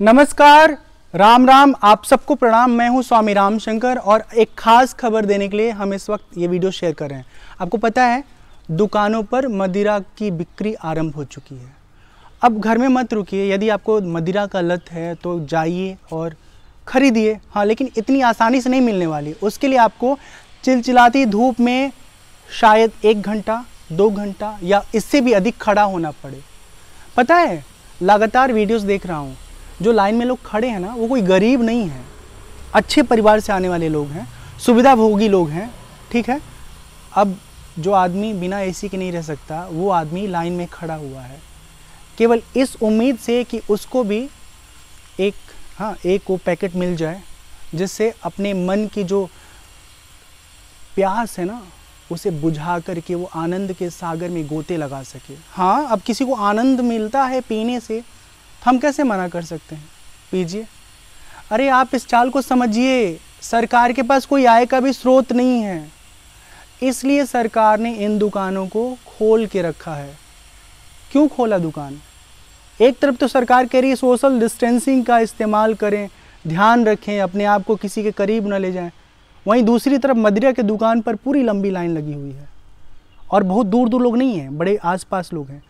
नमस्कार राम राम आप सबको प्रणाम मैं हूं स्वामी रामशंकर और एक खास खबर देने के लिए हम इस वक्त ये वीडियो शेयर कर रहे हैं आपको पता है दुकानों पर मदिरा की बिक्री आरंभ हो चुकी है अब घर में मत रुकिए यदि आपको मदिरा का लत है तो जाइए और खरीदिए हाँ लेकिन इतनी आसानी से नहीं मिलने वाली उसके लिए आपको चिलचिलाती धूप में शायद एक घंटा दो घंटा या इससे भी अधिक खड़ा होना पड़े पता है लगातार वीडियोस देख रहा हूँ जो लाइन में लोग खड़े हैं ना वो कोई गरीब नहीं है अच्छे परिवार से आने वाले लोग हैं सुविधाभोगी लोग हैं ठीक है अब जो आदमी बिना एसी के नहीं रह सकता वो आदमी लाइन में खड़ा हुआ है केवल इस उम्मीद से कि उसको भी एक हाँ एक वो पैकेट मिल जाए जिससे अपने मन की जो प्यास है ना उसे बुझा करके वो आनंद के सागर में गोते लगा सके हाँ अब किसी को आनंद मिलता है पीने से हम कैसे मना कर सकते हैं पीजिए अरे आप इस चाल को समझिए सरकार के पास कोई आय का भी स्रोत नहीं है इसलिए सरकार ने इन दुकानों को खोल के रखा है क्यों खोला दुकान एक तरफ तो सरकार कह रही है सोशल डिस्टेंसिंग का इस्तेमाल करें ध्यान रखें अपने आप को किसी के करीब न ले जाएं वहीं दूसरी तरफ मदिरा के दुकान पर पूरी लंबी लाइन लगी हुई है और बहुत दूर दूर लोग नहीं हैं बड़े आसपास लोग हैं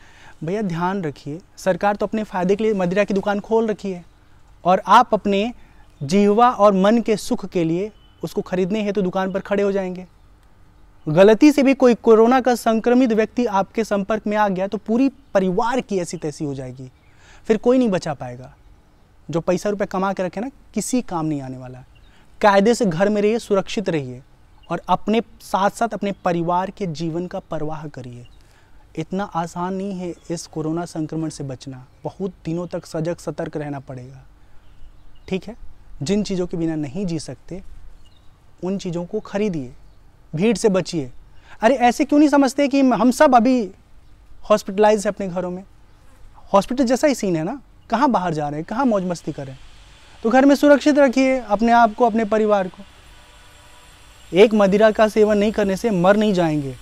भैया ध्यान रखिए सरकार तो अपने फ़ायदे के लिए मदिरा की दुकान खोल रखी है और आप अपने जीवा और मन के सुख के लिए उसको खरीदने हैं तो दुकान पर खड़े हो जाएंगे गलती से भी कोई कोरोना का संक्रमित व्यक्ति आपके संपर्क में आ गया तो पूरी परिवार की ऐसी तैसी हो जाएगी फिर कोई नहीं बचा पाएगा जो पैसा रुपये कमा के रखे ना किसी काम नहीं आने वाला कायदे से घर में रहिए सुरक्षित रहिए और अपने साथ साथ अपने परिवार के जीवन का परवाह करिए इतना आसान नहीं है इस कोरोना संक्रमण से बचना बहुत दिनों तक सजग सतर्क रहना पड़ेगा ठीक है जिन चीज़ों के बिना नहीं जी सकते उन चीज़ों को खरीदिए भीड़ से बचिए अरे ऐसे क्यों नहीं समझते कि हम सब अभी हॉस्पिटलाइज है अपने घरों में हॉस्पिटल जैसा ही सीन है ना कहाँ बाहर जा रहे हैं कहाँ मौज मस्ती कर रहे हैं तो घर में सुरक्षित रखिए अपने आप को अपने परिवार को एक मदिरा का सेवन नहीं करने से मर नहीं जाएंगे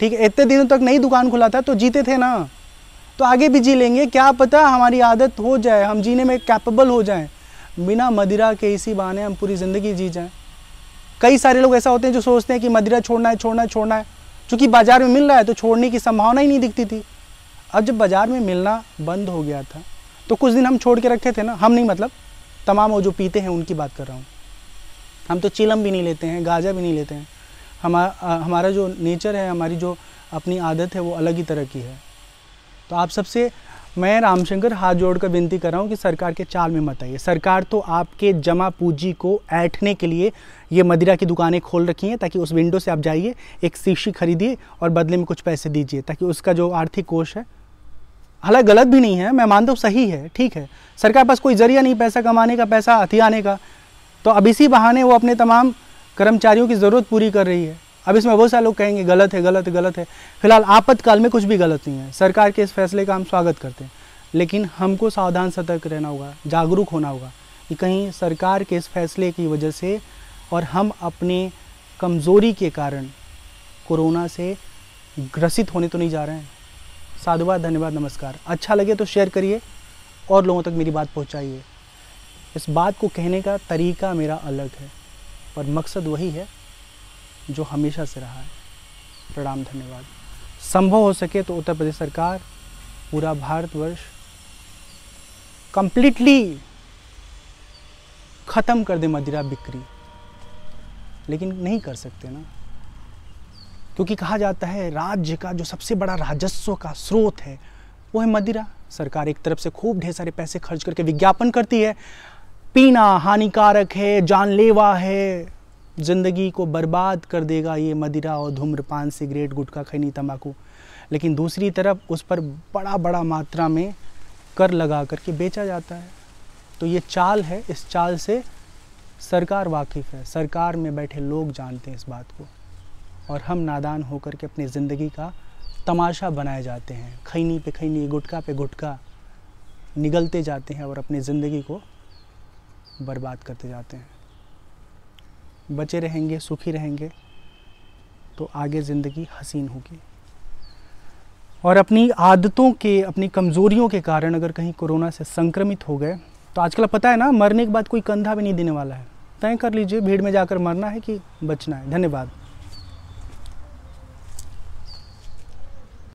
ठीक है इतने दिनों तक नहीं दुकान खुला था तो जीते थे ना तो आगे भी जी लेंगे क्या पता हमारी आदत हो जाए हम जीने में कैपेबल हो जाएं बिना मदिरा के इसी बहाने हम पूरी ज़िंदगी जी जाएं कई सारे लोग ऐसा होते हैं जो सोचते हैं कि मदिरा छोड़ना है छोड़ना है छोड़ना है चूँकि बाज़ार में मिल रहा है तो छोड़ने की संभावना ही नहीं दिखती थी अब जब बाज़ार में मिलना बंद हो गया था तो कुछ दिन हम छोड़ के रखे थे ना हम नहीं मतलब तमाम वो जो पीते हैं उनकी बात कर रहा हूँ हम तो चिलम भी नहीं लेते हैं गाजा भी नहीं लेते हैं हम हमारा जो नेचर है हमारी जो अपनी आदत है वो अलग ही तरह की है तो आप सबसे मैं रामशंकर हाथ जोड़कर विनती कर रहा हूँ कि सरकार के चाल में मत आइए सरकार तो आपके जमा पूंजी को ऐठने के लिए ये मदिरा की दुकानें खोल रखी हैं ताकि उस विंडो से आप जाइए एक शीशी खरीदिए और बदले में कुछ पैसे दीजिए ताकि उसका जो आर्थिक कोष है हालांकि गलत भी नहीं है मैं मानता हूँ सही है ठीक है सरकार पास कोई जरिया नहीं पैसा कमाने का पैसा हथियाने का तो अब इसी बहाने वो अपने तमाम कर्मचारियों की ज़रूरत पूरी कर रही है अब इसमें बहुत सारे लोग कहेंगे गलत है गलत है गलत है फिलहाल आपत्तकाल में कुछ भी गलत नहीं है सरकार के इस फैसले का हम स्वागत करते हैं लेकिन हमको सावधान सतर्क रहना होगा जागरूक होना होगा कि कहीं सरकार के इस फैसले की वजह से और हम अपने कमज़ोरी के कारण कोरोना से ग्रसित होने तो नहीं जा रहे हैं साधुवाद धन्यवाद नमस्कार अच्छा लगे तो शेयर करिए और लोगों तक मेरी बात पहुंचाइए इस बात को कहने का तरीका मेरा अलग है और मकसद वही है जो हमेशा से रहा है प्रणाम धन्यवाद संभव हो सके तो उत्तर प्रदेश सरकार पूरा भारतवर्ष कंप्लीटली ख़त्म कर दे मदिरा बिक्री लेकिन नहीं कर सकते ना क्योंकि कहा जाता है राज्य का जो सबसे बड़ा राजस्व का स्रोत है वो है मदिरा सरकार एक तरफ से खूब ढेर सारे पैसे खर्च करके विज्ञापन करती है पीना हानिकारक है जानलेवा है ज़िंदगी को बर्बाद कर देगा ये मदिरा और धूम्रपान सिगरेट गुटखा खैनी तंबाकू लेकिन दूसरी तरफ उस पर बड़ा बड़ा मात्रा में कर लगा करके बेचा जाता है तो ये चाल है इस चाल से सरकार वाकिफ़ है सरकार में बैठे लोग जानते हैं इस बात को और हम नादान होकर के अपनी ज़िंदगी का तमाशा बनाए जाते हैं खैनी पे खैनी गुटखा पे गुटखा निगलते जाते हैं और अपनी ज़िंदगी को बर्बाद करते जाते हैं बचे रहेंगे सुखी रहेंगे तो आगे ज़िंदगी हसीन होगी और अपनी आदतों के अपनी कमज़ोरियों के कारण अगर कहीं कोरोना से संक्रमित हो गए तो आजकल पता है ना मरने के बाद कोई कंधा भी नहीं देने वाला है तय कर लीजिए भीड़ में जाकर मरना है कि बचना है धन्यवाद